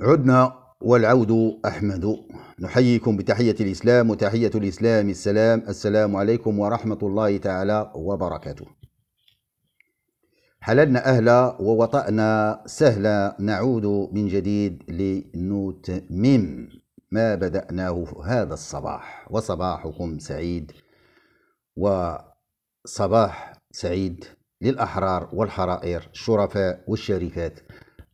عدنا والعود أحمد نحييكم بتحية الإسلام وتحية الإسلام السلام السلام عليكم ورحمة الله تعالى وبركاته حللنا أهلا ووطأنا سهلا نعود من جديد لنتمم ما بدأناه هذا الصباح وصباحكم سعيد وصباح سعيد للأحرار والحرائر الشرفاء والشريفات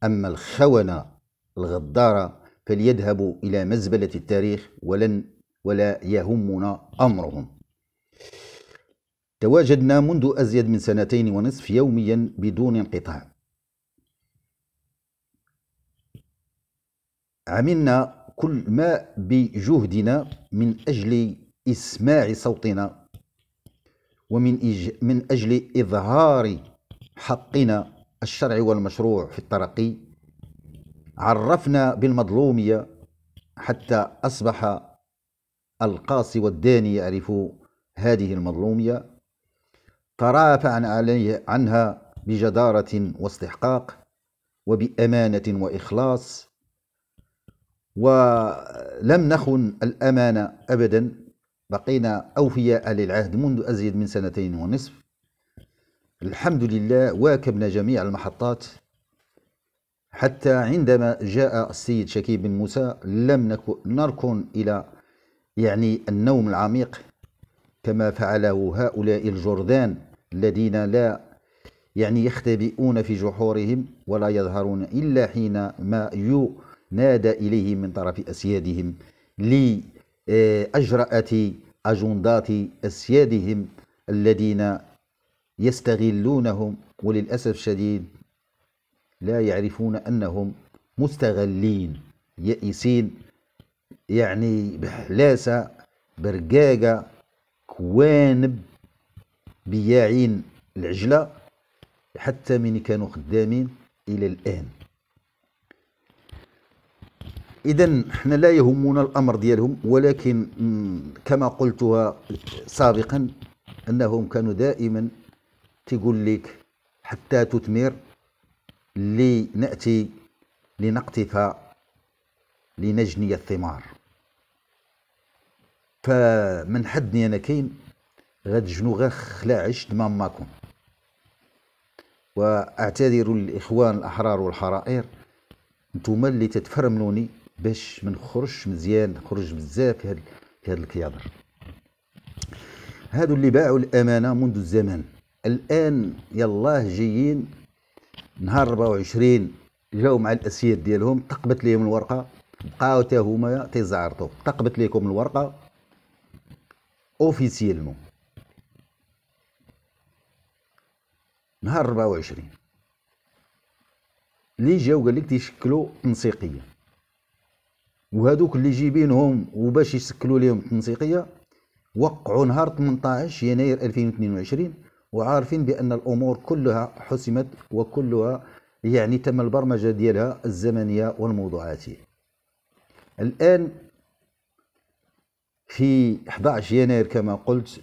أما الخونة الغدارة فليذهبوا إلى مزبلة التاريخ ولن ولا يهمنا أمرهم تواجدنا منذ أزيد من سنتين ونصف يوميا بدون انقطاع عملنا كل ما بجهدنا من أجل إسماع صوتنا ومن إج... من أجل إظهار حقنا الشرعي والمشروع في الترقي عرفنا بالمظلومية حتى أصبح القاصي والداني يعرف هذه المظلومية ترافع عليه عنها بجدارة واستحقاق وبأمانة وإخلاص ولم نخن الأمانة أبدا بقينا أوفياء للعهد منذ أزيد من سنتين ونصف الحمد لله واكبنا جميع المحطات حتى عندما جاء السيد شكيب بن موسى لم نركن إلى يعني النوم العميق كما فعله هؤلاء الجرذان الذين لا يعني يختبئون في جحورهم ولا يظهرون إلا حين ما ينادى إليهم من طرف أسيادهم لأجرأة آه، أجندات أسيادهم الذين يستغلونهم وللأسف الشديد لا يعرفون أنهم مستغلين يئسين يعني بحلاسة برقاقة كوانب بياعين العجلة حتى من كانوا خدامين إلى الآن إذا احنا لا يهمنا الأمر ديالهم ولكن كما قلتها سابقا أنهم كانوا دائما تقول لك حتى تثمر لنأتي لنقطف لنجني الثمار فمن حدني أنا كاين غتجنو غير عشت ما ماكم واعتذر للاخوان الاحرار والحرائر نتوما اللي تتفرملوني باش من نخرجش مزيان نخرج بزاف في هاد هاد الكيادر هادو اللي باعوا الامانه منذ الزمان الان يلاه جايين نهار 24 جاو مع الاسياد ديالهم تقبت ليهم الورقه بقاو حتى هما تيزعرطوا تقبت ليكم الورقه اوفيسيلمون نهار 24 اللي جاو قال لك تيشكلوا تنسيقيه وهذوك اللي جايبينهم وباش يشكلوا ليهم التنسيقيه وقعوا نهار 18 يناير 2022 وعارفين بان الامور كلها حسمت وكلها يعني تم البرمجه ديالها الزمنيه والموضوعاتيه الان في 11 يناير كما قلت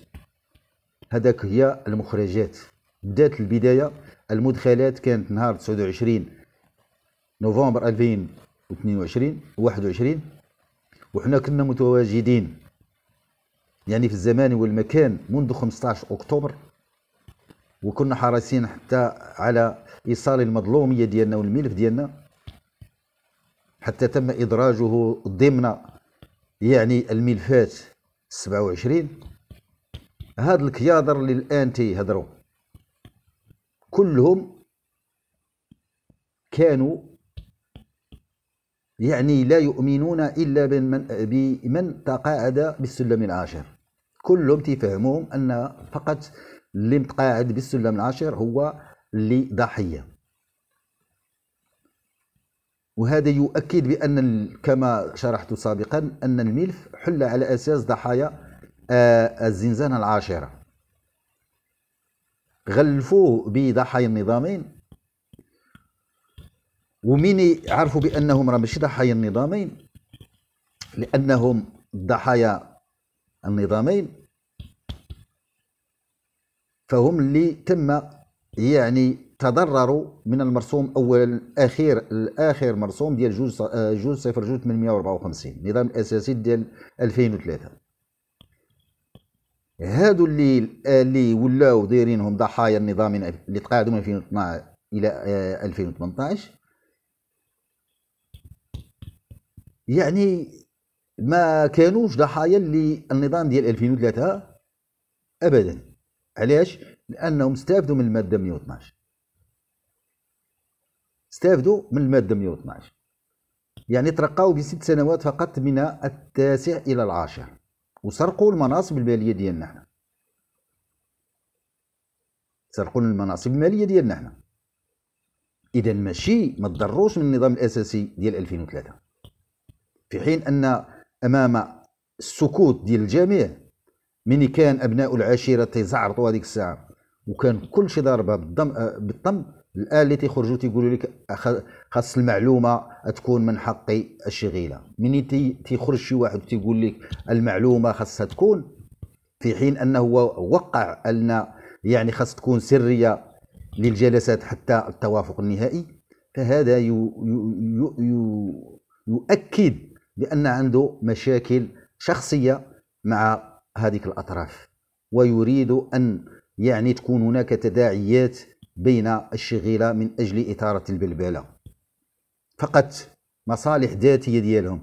هذاك هي المخرجات بدات البدايه المدخلات كانت نهار 29 نوفمبر 2022 21 وحنا كنا متواجدين يعني في الزمان والمكان منذ 15 اكتوبر وكنا حريصين حتى على ايصال المظلوميه ديالنا والملف ديالنا حتى تم ادراجه ضمن يعني الملفات 27 هاد الكيادر اللي الان تيهضروا كلهم كانوا يعني لا يؤمنون الا بمن بمن تقاعد بالسلم العاشر كلهم تيفهموهم ان فقط اللي متقاعد بالسلم العاشر هو اللي ضحيه وهذا يؤكد بان كما شرحت سابقا ان الملف حل على اساس ضحايا آه، الزنزانه العاشره غلفوه بضحايا النظامين ومين عرفوا بانهم راه ماشي ضحايا النظامين لانهم ضحايا النظامين فهم اللي تم يعني تضرروا من المرسوم اول الاخير الاخر مرسوم ديال جوج آه، جوج صفر جوج 854 النظام الاساسي ديال 2003 هادو اللي اللي ولاو دايرينهم ضحايا النظام اللي تقاعدوا من 2012 الى 2018 آه، يعني ما كانوش ضحايا اللي النظام ديال 2003 ابدا علاش لانهم استافدوا من الماده 112 استافدوا من الماده 112 يعني ترقاو بست سنوات فقط من التاسع الى العاشر وسرقوا المناصب الماليه ديالنا احنا سرقوا المناصب الماليه ديالنا احنا اذا ماشي ما تضروش من النظام الاساسي ديال 2003 في حين ان امام السكوت ديال الجميع ملي كان ابناء العشيره تيزعرطوا هذيك الساعه وكان كل شيء ضاربها بالضم آه، بالضم الان اللي تيخرجوا تيقولوا لك خاص المعلومه تكون من حق الشغيله ملي تيخرج شي واحد تيقول لك المعلومه خاصها تكون في حين انه وقع ان يعني خاص تكون سريه للجلسات حتى التوافق النهائي فهذا يو يو يو يؤكد بان عنده مشاكل شخصيه مع هذه الأطراف ويريد أن يعني تكون هناك تداعيات بين الشغيلة من أجل إثارة البلبلة فقط مصالح ذاتية ديالهم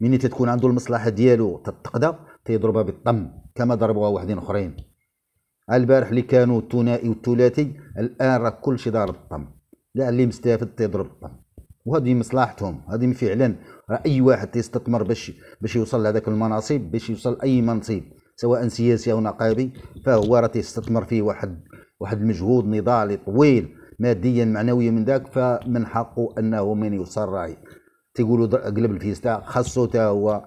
من تتكون عنده المصلحة ديالو تتقضى تيضربها بالطم كما ضربوها واحدين اخرين البارح اللي كانوا الثنائي والثلاثي الان راه كلشي ضارب الطم لا اللي مستافد تيضرب الطم وهذه مصلحتهم هذه فعلا اي واحد تيستثمر باش باش يوصل لهذاك المناصب باش يوصل اي منصب سواء سياسي او نقابي فهو راه تيستثمر فيه واحد واحد المجهود نضالي طويل ماديا معنويا من ذاك فمن حقه انه من يوصل راي تيقولوا قلب الفيستا خاصو تا هو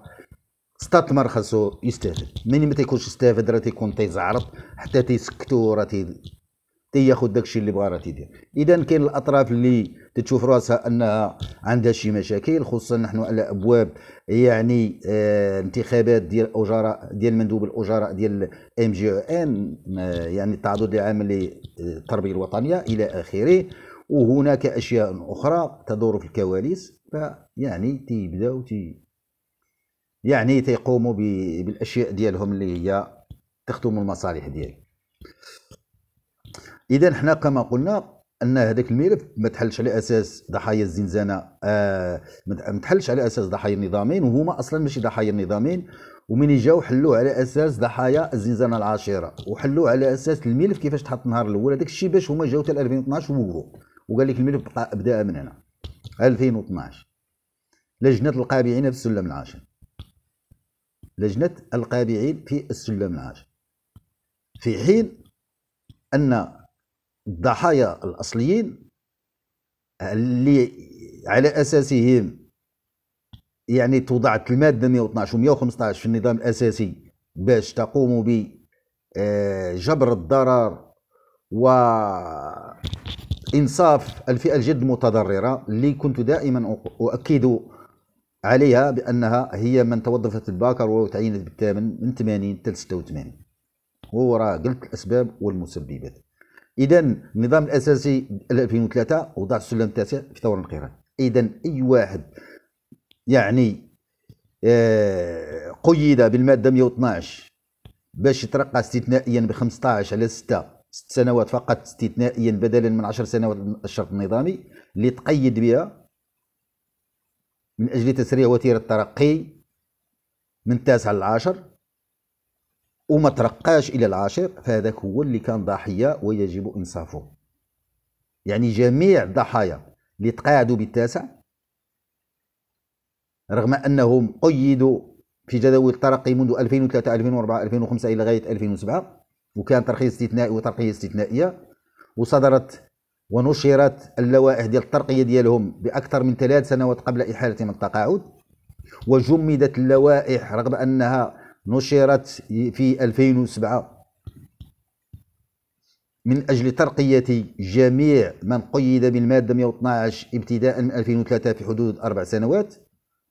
استثمر خاصو يستافد من ما تيكونش استافد راه تيكون تيزعرط حتى تيسكتو راه تياخذ داكشي اللي بغاها تدير تيدير اذا كاين الاطراف اللي تتشوف راسها انها عندها شي مشاكل خصوصا نحن على ابواب يعني آه انتخابات ديال اجراء ديال مندوب الاجراء ديال ام جي او ان يعني التعدد العام للتربيه آه، الوطنيه الى اخره وهناك اشياء اخرى تدور في الكواليس فيعني تيبداو تي يعني تيقوموا بالاشياء ديالهم اللي هي تخدم المصالح ديالهم اذا حنا كما قلنا ان هذاك الملف ما تحلش على اساس ضحايا الزنزانه آه ما تحلش على اساس ضحايا النظامين وهما اصلا ماشي ضحايا النظامين ومن جاو حلوه على اساس ضحايا الزنزانه العاشره وحلوه على اساس الملف كيفاش تحط النهار الاول هذاك الشيء باش هما جاو حتى 2012 ووقفوا وقال لك الملف بدا من هنا 2012 لجنه القابعين في السلم العاشر لجنه القابعين في السلم العاشر في حين ان الضحايا الاصليين اللي على اساسهم يعني توضعت الماده 112 و 115 في النظام الاساسي باش تقوم ب آه، جبر الضرر و انصاف الفئه الجد المتضرره اللي كنت دائما اؤكد عليها بانها هي من توظفت الباكر وتعينت بالثامن من 80 حتى 86 وراه قلت الاسباب والمسببات اذا النظام الاساسي 2003 وضع السلم التاسع في ثوره القيران اذا اي واحد يعني آه، قيد بالماده 112 باش يترقى استثنائيا ب 15 على 6 ست سنوات فقط استثنائيا بدلا من 10 سنوات الشرط النظامي اللي تقيد بها من اجل تسريع وتيره الترقي من التاسع للعاشر وما ترقاش الى العاشر فهذاك هو اللي كان ضحيه ويجب انصافه يعني جميع الضحايا اللي تقاعدوا بالتاسع رغم انهم قيدوا في جداول الترقي منذ 2003 2004 2005 الى غايه 2007 وكان ترقيه استثنائي وترقيه استثنائيه وصدرت ونشرت اللوائح ديال الترقيه ديالهم باكثر من ثلاث سنوات قبل احالتهم التقاعد وجمدت اللوائح رغم انها نشرت في 2007 من أجل ترقية جميع من قيد بالمادة 112 ابتداء من 2003 في حدود أربع سنوات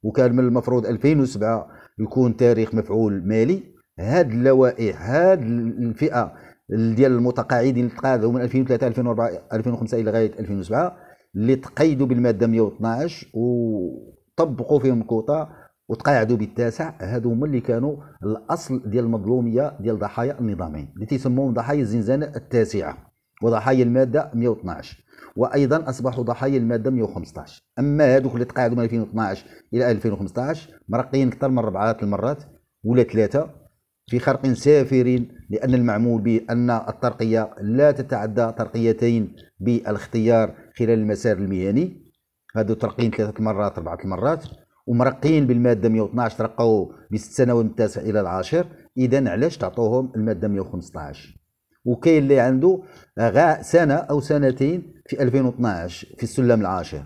وكان من المفروض 2007 يكون تاريخ مفعول مالي هاد اللوائح هاد الفئة ديال المتقاعدين اللي تقاعدوا من 2003 2004 2005 الى غايه 2007 اللي تقيدوا بالماده 112 وطبقوا فيهم الكوطه وتقاعدوا بالتاسع هادو هما اللي كانوا الاصل ديال المظلوميه ديال ضحايا النظامين اللي تيسموهم ضحايا الزنزانه التاسعه وضحايا الماده 112 وايضا اصبحوا ضحايا الماده 115 اما هادوك اللي تقاعدوا من 2012 الى 2015 مرقيين اكثر من اربعه المرات ولا ثلاثه في خرق سافر لأن المعمول به أن الترقية لا تتعدى ترقيتين بالاختيار خلال المسار المهني هادو ترقيين ثلاثة مرات أربعة المرات ومرقين بالماده 112 رقوا بالثانوي من التاسع الى العاشر اذا علاش تعطوهم الماده 115 وكاين اللي عنده غا سنه او سنتين في 2012 في السلم العاشر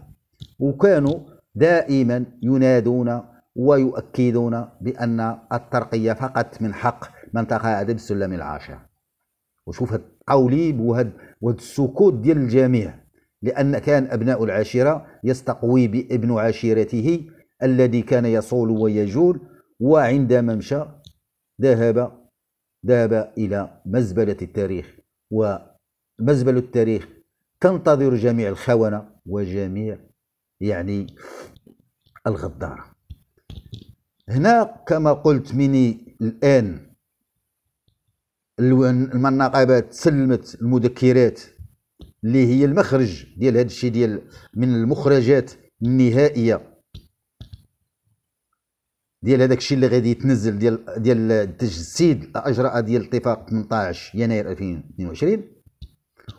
وكانوا دائما ينادون ويؤكدون بان الترقيه فقط من حق من تقاعد بالسلم العاشر وشوف هاد التقوليب وهاد وهاد السكوت ديال الجميع لان كان ابناء العاشره يستقوي بابن عشيرته الذي كان يصول ويجول وعندما مشى ذهب ذهب إلى مزبلة التاريخ ومزبلة التاريخ تنتظر جميع الخونة وجميع يعني الغدارة هنا كما قلت مني الآن المناقبات سلمت المذكرات اللي هي المخرج ديال هذا الشيء ديال من المخرجات النهائيه ديال هذاك الشيء اللي غادي يتنزل ديال ديال تجسيد الاجراء ديال اتفاق 18 يناير 2022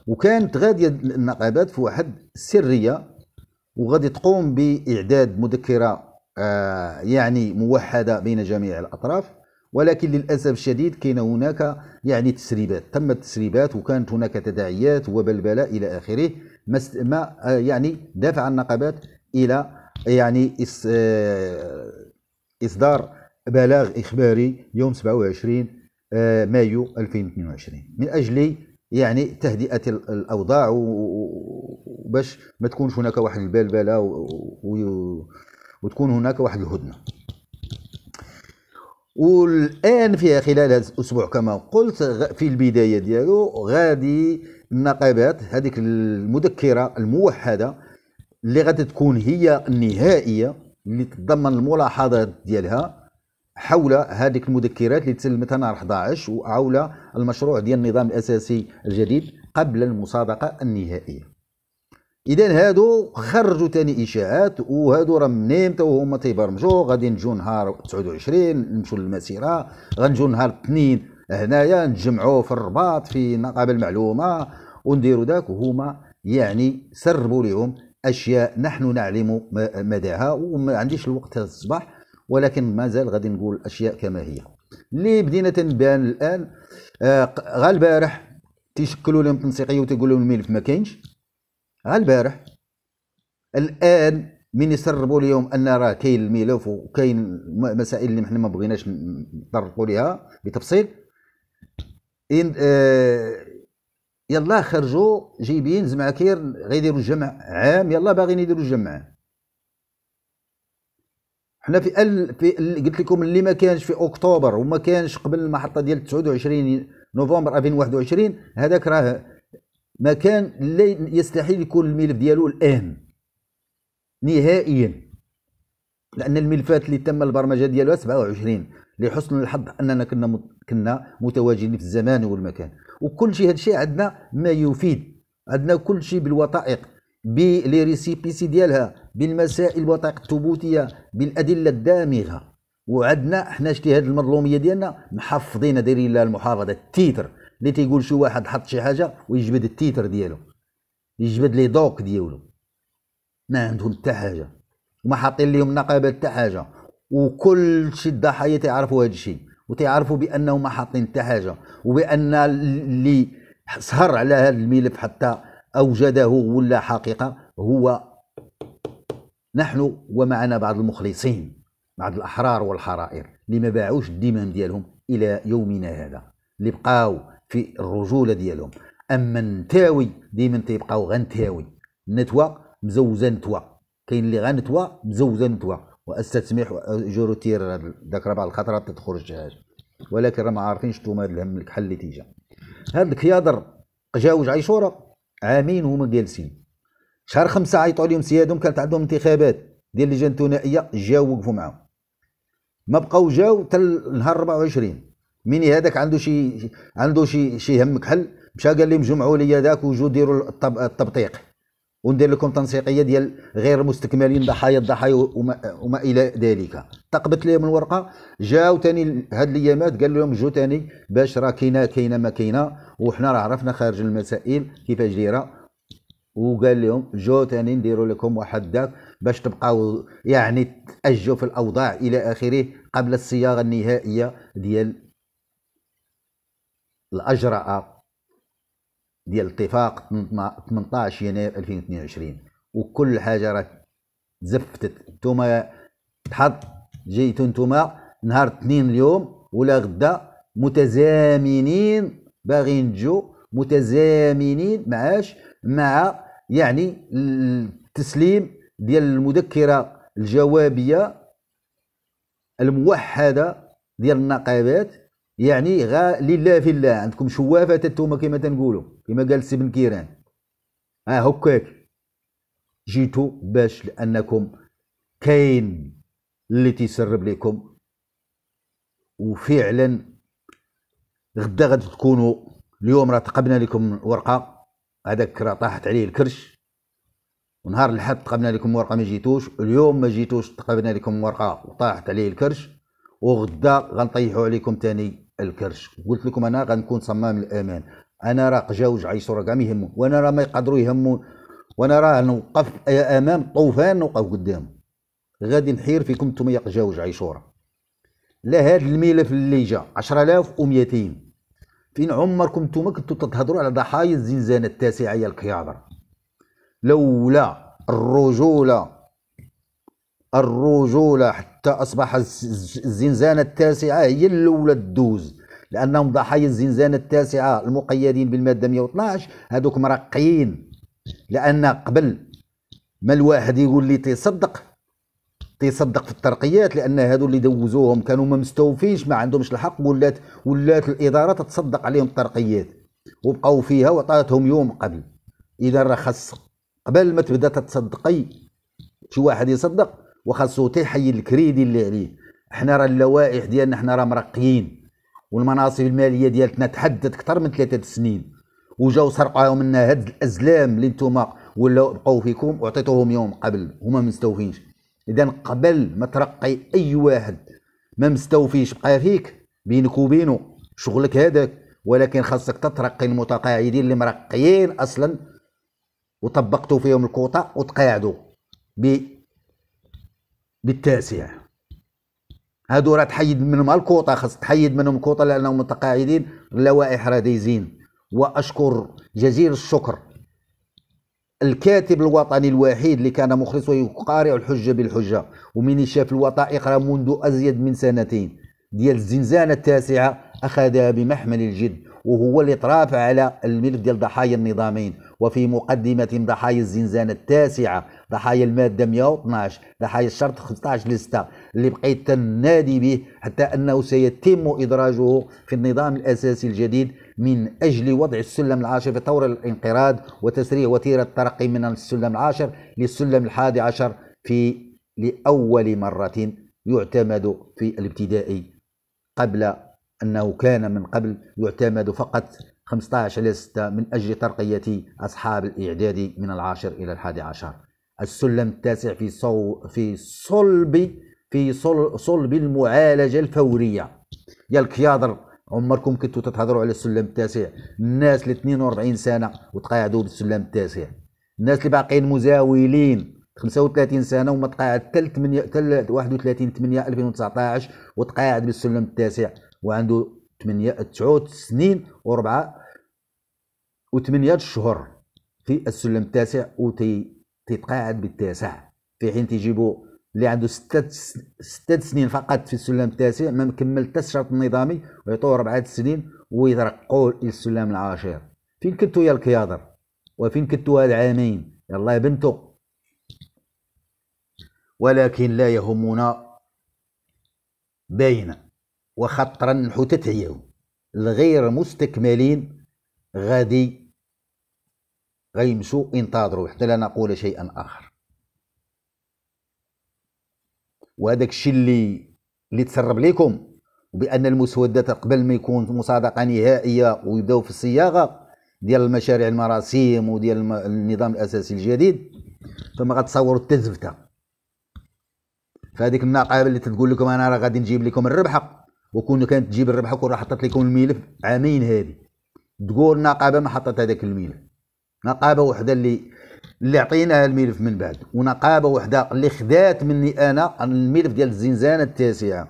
وكانت غاديه النقابات في واحد السريه وغادي تقوم باعداد مذكره آه يعني موحده بين جميع الاطراف ولكن للاسف الشديد كان هناك يعني تسريبات تمت التسريبات وكانت هناك تداعيات وبلبله الى اخره ما آه، يعني دفع النقابات الى يعني آه، إصدار بلاغ إخباري يوم 27 آه، مايو 2022 من أجل يعني تهدئة الأوضاع وباش ما تكونش هناك واحد البلبلة وتكون هناك واحد الهدنة والآن في خلال هذا الأسبوع كما قلت في البداية ديالو غادي النقابات هذيك المذكرة الموحدة اللي غادي تكون هي النهائية اللي تضمن الملاحظات ديالها حول هذيك المذكرات اللي تسلمتها نهار 11 وحول المشروع ديال النظام الاساسي الجديد قبل المصادقه النهائيه اذا هادو خرجوا ثاني اشاعات وهادو راه منين تو هما تيبرمجوا غادي نجو نهار 29 نمشوا للمسيره غنجو نهار الاثنين هنايا نجمعوا في الرباط في نقابه المعلومه ونديروا داك وهما يعني سربوا لهم اشياء نحن نعلم مداها وما عنديش الوقت هذا الصباح ولكن مازال غادي نقول اشياء كما هي اللي بدينا تنبان الان آه، غا البارح تيشكلوا لهم تنسيقيه وتيقولوا لهم الملف ما كاينش غا البارح الان من يسربوا اليوم ان راه كاين الملف وكاين مسائل اللي حنا ما بغيناش نطرقوا لها بتفصيل إن آه، يلا خرجوا جايبين زعما كير غيديروا الجمع عام يلا باغيين يديروا الجمع عام حنا في ال في قلت لكم اللي ما كانش في اكتوبر وما كانش قبل المحطه ديال 29 نوفمبر 2021 هذاك راه ما كان لا يستحيل يكون الملف ديالو الان نهائيا لان الملفات اللي تم البرمجه ديالها 27 لحسن الحظ اننا كنا كنا متواجدين في الزمان والمكان وكل شيء هذا الشيء عندنا ما يفيد عندنا كل شيء بالوثائق بلي ريسيبيسي ديالها بالمسائل الوثائق الثبوتيه بالادله الدامغه وعندنا حنا شتي هذه المظلوميه ديالنا محفظين دايرين لها المحافظه التيتر اللي تيقول شي واحد حط شي حاجه ويجبد التيتر ديالو يجبد لي دوك ديالو ما عندهم حتى حاجه وما حاطين لهم نقابات حتى حاجه وكل شي الضحايا تيعرفوا هذا الشيء وتيعرفوا بانه ما حاطين حتى حاجه وبان اللي سهر على هذا الملف حتى اوجده ولا حقيقه هو نحن ومعنا بعض المخلصين بعض الاحرار والحرائر اللي ما باعوش الدمام ديالهم الى يومنا هذا اللي بقاو في الرجوله ديالهم اما نتاوي ديما تيبقاو غنتاوي نتوى مزوزه نتوى كاين اللي غنتوى مزوزه نتوى واستسمح جورو تير ذاك ربع الخطرات تخرج جهاز ولكن راه ما عارفين شتوما الهم لك حل اللي تيجا هاد الكيادر جاوج عيشوره عامين وهما جالسين شهر خمسة عيطوا عليهم سيادهم كانت عندهم انتخابات ديال اللجان الثنائيه جاو وقفوا معاهم ما بقاو جاو حتى نهار 24 مين هذاك عنده شي عنده شي شي هم كحل مشى قال لهم جمعوا لي ذاك وجو ديروا التبطيق وندير لكم تنسيقيه ديال غير مستكملين ضحايا الضحايا وما, وما الى ذلك تقبت لهم الورقه جاو ثاني هاد الايامات قال لهم جو ثاني باش راه كاينه كاينه ما كاينه وحنا راه عرفنا خارج المسائل كيفاش دايره وقال لهم جو ثاني نديروا لكم واحد داك باش تبقاو يعني تاجوا في الاوضاع الى اخره قبل الصياغه النهائيه ديال الاجرأه ديال اتفاق 18 يناير 2022 وكل حاجه راه تزفتت انتم تحط جيتو انتم نهار اثنين اليوم ولا غدا متزامنين باغيين تجوا متزامنين معاش مع يعني التسليم ديال المذكره الجوابيه الموحده ديال النقابات يعني غا لله في الله عندكم شوافه انتوما كما تنقولوا كما قال سي بن كيران ها آه هكاك جيتو باش لانكم كاين اللي تيسرب لكم وفعلا غدا غادي تكونوا اليوم راه تقبنا لكم ورقه هذاك راه طاحت عليه الكرش ونهار الحد تقبنا لكم ورقه ما جيتوش اليوم ما جيتوش تقبنا لكم ورقه وطاحت عليه الكرش وغدا غنطيحوا عليكم تاني الكرش قلت لكم انا غنكون صمام الامان انا راه قجاوج عيسو راه كاع ما يهمو وانا راه ما يقدروا يهمو وانا راه نوقف امام طوفان نوقف قدام غادي نحير فيكم نتوما يا قجاوج عيشوره لا هذا الملف اللي جا 10200 فين عمركم نتوما كنتو تتهضروا على ضحايا الزنزانه التاسعه يا الكيابر لولا الرجوله الرجوله حتى اصبح الزنزانه التاسعه هي الاولى تدوز لانهم ضحايا الزنزانه التاسعه المقيدين بالماده 112 هذوك مرقيين لان قبل ما الواحد يقول لي تصدق تيصدق في الترقيات لان هادو اللي دوزوهم كانوا ما مستوفينش ما عندهمش الحق ولات ولات الاداره تتصدق عليهم الترقيات وبقاو فيها وعطاتهم يوم قبل اذا راه خاص قبل ما تبدا تتصدقي شي واحد يصدق وخاصو تيحي الكريدي اللي عليه حنا راه اللوائح ديالنا حنا راه مرقيين والمناصب الماليه ديالتنا تحدد اكثر من ثلاثه سنين وجاو سرقوا منا هاد الازلام اللي نتوما ولاو بقاو فيكم وعطيتوهم يوم قبل هما ما مستوفينش اذا قبل ما ترقي اي واحد ما مستوفيش بقى فيك بينك وبينه شغلك هذاك ولكن خاصك تترقي المتقاعدين اللي مرقيين اصلا وطبقتوا فيهم الكوطه وتقاعدوا بالتاسع هادو راه تحيد منهم الكوطه خاص تحيد منهم الكوطه لانهم متقاعدين اللوائح راه دايزين واشكر جزيل الشكر الكاتب الوطني الوحيد اللي كان مخلص ويقارع الحجه بالحجه ومن شاف الوثائق راه منذ ازيد من سنتين ديال الزنزانه التاسعه اخذها بمحمل الجد وهو اللي طراف على الملف ديال ضحايا النظامين وفي مقدمة ضحايا الزنزانة التاسعة ضحايا المادة 112 ضحايا الشرط 15 لستة اللي بقيت تنادي به حتى أنه سيتم إدراجه في النظام الأساسي الجديد من أجل وضع السلم العاشر في طور الانقراض وتسريع وتيرة الترقي من السلم العاشر للسلم الحادي عشر في لأول مرة يعتمد في الابتدائي قبل أنه كان من قبل يعتمد فقط 15 إلى 6 من أجل ترقية أصحاب الإعداد من العاشر إلى الحادي عشر السلم التاسع في صو في صلب في صلب المعالجة الفورية يا الكيادر عمركم كنتوا تتهضروا على السلم التاسع الناس اللي 42 سنة وتقاعدوا بالسلم التاسع الناس اللي باقيين مزاولين 35 سنه وما تقاعد حتى 8 حتى 31 8 2019 وتقاعد بالسلم التاسع وعنده 8 9 سنين و4 و8 شهور في السلم التاسع و وتتقاعد بالتاسع في حين تيجيبوا اللي عنده 6 6 سنين فقط في السلم التاسع ما مكمل حتى الشرط النظامي ويعطوه 4 سنين ويترقوه للسلم العاشر فين كنتوا يا الكيادر وفين كنتوا هاد العامين يلاه يا بنتو ولكن لا يهمنا بين وخطرا حتتعيو الغير مستكملين غادي غيمشوا ينتظروا حتى لا نقول شيئا اخر وهذاك الشيء اللي اللي تسرب لكم وبان المسودات قبل ما يكون مصادقه نهائيه ويبداو في الصياغه ديال المشاريع المراسيم وديال النظام الاساسي الجديد فما غتصوروا التزفته فهذيك النقابه اللي تقول لكم انا راه غادي نجيب لكم الربحه وكون كانت تجيب الربح كون راه حطت لكم الملف عامين هذه تقول نقابه ما حطت هذاك الملف نقابه وحده اللي اللي عطيناها الملف من بعد ونقابه وحده اللي خدات مني انا الملف ديال الزنزانه التاسعه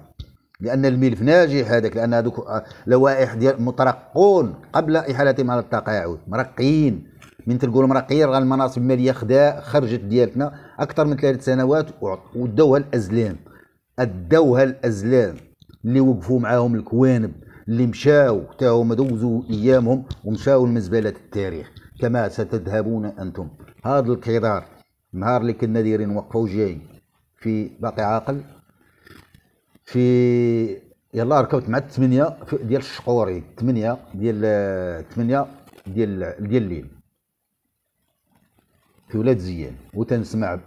لان الملف ناجح هذاك لان هذوك لوائح ديال مترقون قبل احالتهم على التقاعد مرقيين من تلقوا مرقيين راه المناصب الماليه خدا خرجت ديالتنا اكثر من ثلاث سنوات ودوها الازلام ادوها الازلام اللي وقفوا معاهم الكوانب اللي مشاو حتى هما دوزوا ايامهم ومشاو لمزبله التاريخ كما ستذهبون انتم هذا القرار نهار اللي كنا دايرين وقفوا جاي في باقي عاقل في يلا ركبت مع الثمانية ديال الشقوري الثمانية ديال الثمانية ديال ديال الليل في ولاد زيان وتنسمع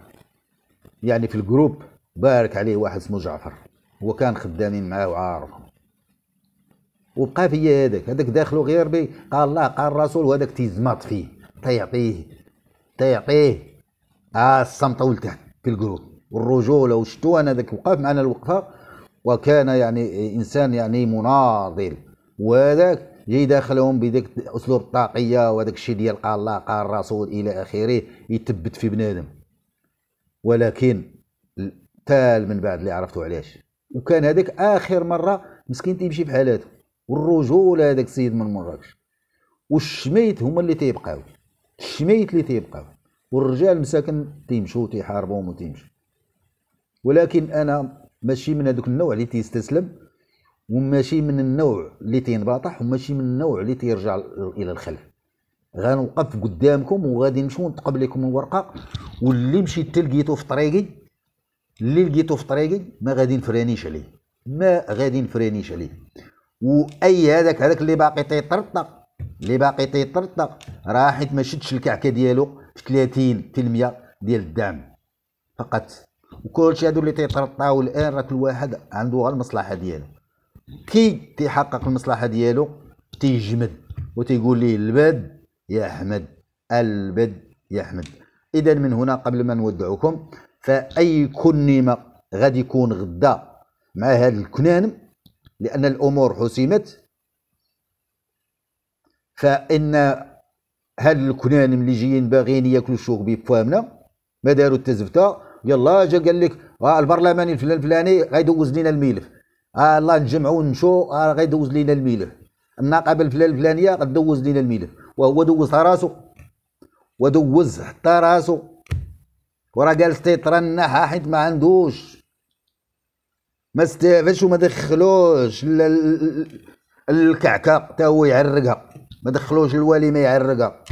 يعني في الجروب بارك عليه واحد اسمه جعفر هو كان خدامين معاه وعارفهم وبقى فيا هذاك هذاك داخله غير بي قال الله قال الرسول وهذاك تيزمط فيه تيعطيه تيعطيه اه الصمت ولتحت في القلوب والرجوله وشتو انا ذاك وقف معنا الوقفه وكان يعني انسان يعني مناضل وهذاك جاي داخلهم بذاك اسلوب الطاقيه وهذاك الشيء ديال قال الله قال الرسول الى اخره يتبت في بنادم ولكن تال من بعد اللي عرفتوا علاش وكان هذاك اخر مره مسكين تيمشي بحال هذا والرجوله هذاك السيد من مراكش والشميت هما اللي تيبقاو الشميت اللي تيبقاو والرجال مساكن تيمشوا تيحاربوهم وتيمشوا ولكن انا ماشي من هذوك النوع اللي تيستسلم وماشي من النوع اللي تينباطح وماشي من النوع اللي تيرجع الى الخلف غنوقف قدامكم وغادي نمشيو نتقبل لكم الورقه واللي مشيت تلقيتو في طريقي اللي لقيتو في طريقي ما غادي نفرانيش عليه ما غادي نفرانيش عليه واي هذاك هذاك اللي باقي تيطرطق اللي باقي تيطرطق راه حيت ما شدش الكعكه ديالو في 30% ديال الدعم فقط وكلشي هادو اللي تيطرطاو الان راه كل واحد عنده غير المصلحه ديالو كي تيحقق المصلحه ديالو تيجمد وتيقول ليه البد يا احمد البد يا احمد اذا من هنا قبل ما نودعكم فاي كنيمة غادي يكون غدا مع هاد الكنانم لان الامور حسمت فان هاد الكنانم اللي جايين باغيين ياكلوا الشوك بفوامنا ما داروا التزفته يلا جا قال لك آه البرلماني الفلان الفلاني غيدوز لينا الملف آه الله نجمعوا ونمشوا آه غيدوز لينا الملف الناقبه الفلان الفلانيه غدوز لينا الملف وهو دوز راسو ودوز حتى راسو وراه جالس يترنح حيت ما عندوش ما استافش وما دخلوش الكعكه حتى هو يعرقها ما دخلوش الوالي ما يعرقها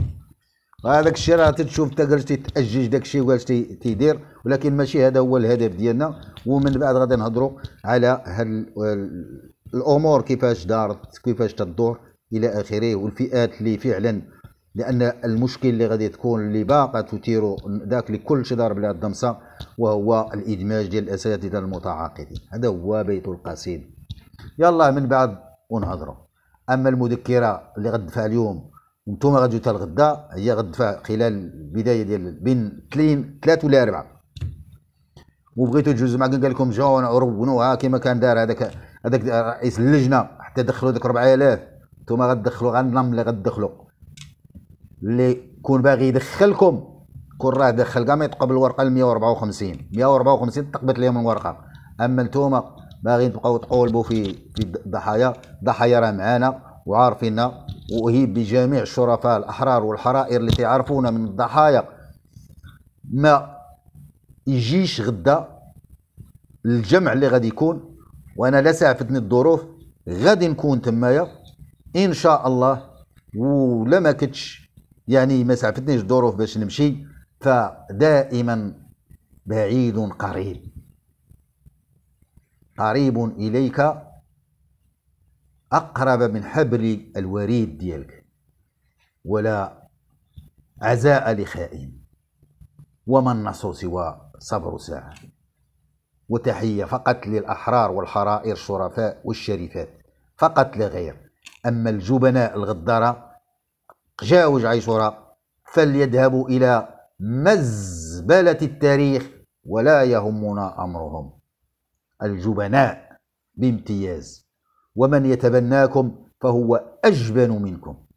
هذاك الشيء راه تتشوف انت تاجج داك الشيء وجالس تيدير ولكن ماشي هذا هو الهدف ديالنا ومن بعد غادي نهضروا على هال الامور كيفاش دارت كيفاش تدور الى اخره والفئات اللي فعلا لان المشكل اللي غادي تكون اللي باقا تثيرو ذاك لكل ضارب لها الضمسه وهو الادماج ديال الاساتذه المتعاقدين هذا هو بيت القصيد يلا من بعد ونهضروا اما المذكره اللي غندفع اليوم وانتم غادي حتى الغدا هي غندفع خلال البدايه ديال بين 30 3 ولا 4 وبغيتوا تجوزوا مع قال لكم جاونا ها كما كان دار هذاك هذاك رئيس اللجنه حتى دخلوا ذاك 4000 انتم غادخلوا غنم اللي غادخلوا اللي كون باغي يدخلكم كون راه دخل كاع ما يتقبل الورقه ل 154 154 تقبلت لهم الورقه اما نتوما باغيين تبقاو تقولبوا في في الضحايا الضحايا راه معانا وعارفيننا وهي بجميع الشرفاء الاحرار والحرائر اللي تعرفونا من الضحايا ما يجيش غدا الجمع اللي غادي يكون وانا لا ساعفتني الظروف غادي نكون تمايا ان شاء الله ولا ما كنتش يعني ما سعفتنيش الظروف باش نمشي فدائما بعيد قريب قريب إليك أقرب من حبل الوريد ديالك ولا عزاء لخائن وما النصر سوى صبر ساعة وتحية فقط للأحرار والحرائر الشرفاء والشريفات فقط لغير أما الجبناء الغدارة قجاوج عيشورة فليذهبوا إلى مزبلة التاريخ ولا يهمنا أمرهم الجبناء بامتياز ومن يتبناكم فهو أجبن منكم